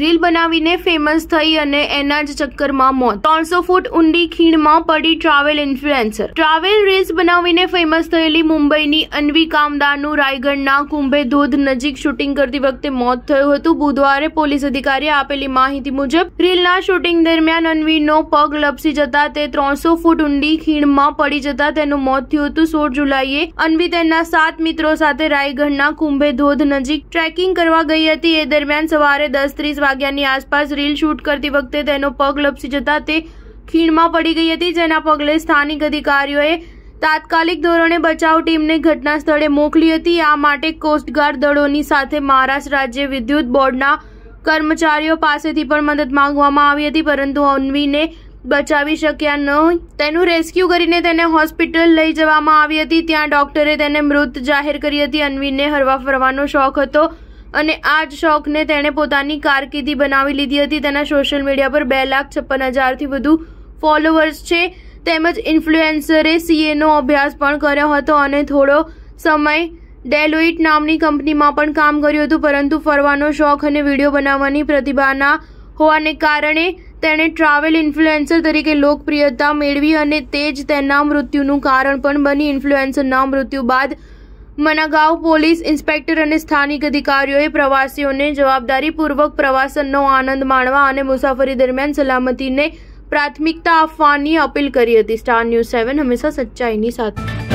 reel બનાવીને famous થઈ અને એના જ ચક્કરમાં મોત 300 ફૂટ ઊંડી ખીણમાં પડી ટ્રાવેલ ઇન્ફ્લુએન્સર ટ્રાવેલ રીલ્સ બનાવીને ફેમસ થયેલી મુંબઈની અનવી કામદારનો રાઈગઢના કુંબે ધોધ નજીક શૂટિંગ કરતી વખતે મોત થયું હતું બુધવારે પોલીસ અધિકારી આપેલી માહિતી મુજબ રીલના શૂટિંગ દરમિયાન અનવીનો પગ લપસી જતાં તે 300 ફૂટ ઊંડી ખીણમાં પડી જતાં તેનું મોત થયું હતું 16 જુલાઈએ અનવી તેના સાત મિત્રો સાથે રાઈગઢના કુંબે ધોધ નજીક ટ્રેકિંગ કરવા ગઈ હતી એ દરમિયાન સવારે 10:30 આગ્યાની આસપાસ રીલ શૂટ કરતી વખતે તેનો પગ લપસી જતાં તે ખીણમાં પડી ગઈ હતી જેના પગલે સ્થાનિક અધિકારીઓએ તાત્કાલિક ધોરણે બચાવ ટીમને ઘટનાસ્થળે મોકલી હતી આ માટે કોસ્ટ ガード દળોની સાથે મહારાષ્ટ્ર રાજ્ય વિદ્યુત બોર્ડના કર્મચારીઓ પાસેથી પણ મદદ માંગવામાં આવી હતી પરંતુ અનવીને બચાવી શકા ન તેનુ રેસ્ક્યુ કરીને તેને હોસ્પિટલ લઈ જવામાં આવી હતી ત્યાં ડોક્ટરે તેને મૃત જાહેર કરી હતી અનવીને હરવા ફરવાનો શોખ હતો અને આ જ શોખને તેણે પોતાની કારકિર્દી બનાવી લીધી હતી તેના સોશિયલ મીડિયા પર બે લાખ છપ્પન હજારથી વધુ ફોલોવર્સ છે તેમજ ઇન્ફ્લુએન્સરે સીએનો અભ્યાસ પણ કર્યો હતો અને થોડો સમય ડેલોઇટ નામની કંપનીમાં પણ કામ કર્યું હતું પરંતુ ફરવાનો શોખ અને વિડીયો બનાવવાની પ્રતિભાના હોવાને કારણે તેણે ટ્રાવેલ ઇન્ફ્લુએન્સર તરીકે લોકપ્રિયતા મેળવી અને તે જ તેના મૃત્યુનું કારણ પણ બની ઇન્ફ્લુએન્સરના મૃત્યુ બાદ મનાગાવ પોલીસ ઇન્સ્પેક્ટર અને સ્થાનિક અધિકારીઓએ પ્રવાસીઓને જવાબદારીપૂર્વક પ્રવાસનનો આનંદ માણવા અને મુસાફરી દરમિયાન સલામતીને પ્રાથમિકતા આપવાની અપીલ કરી હતી સ્ટાર ન્યૂઝ સેવન હંમેશા સચ્ચાઈની સાથે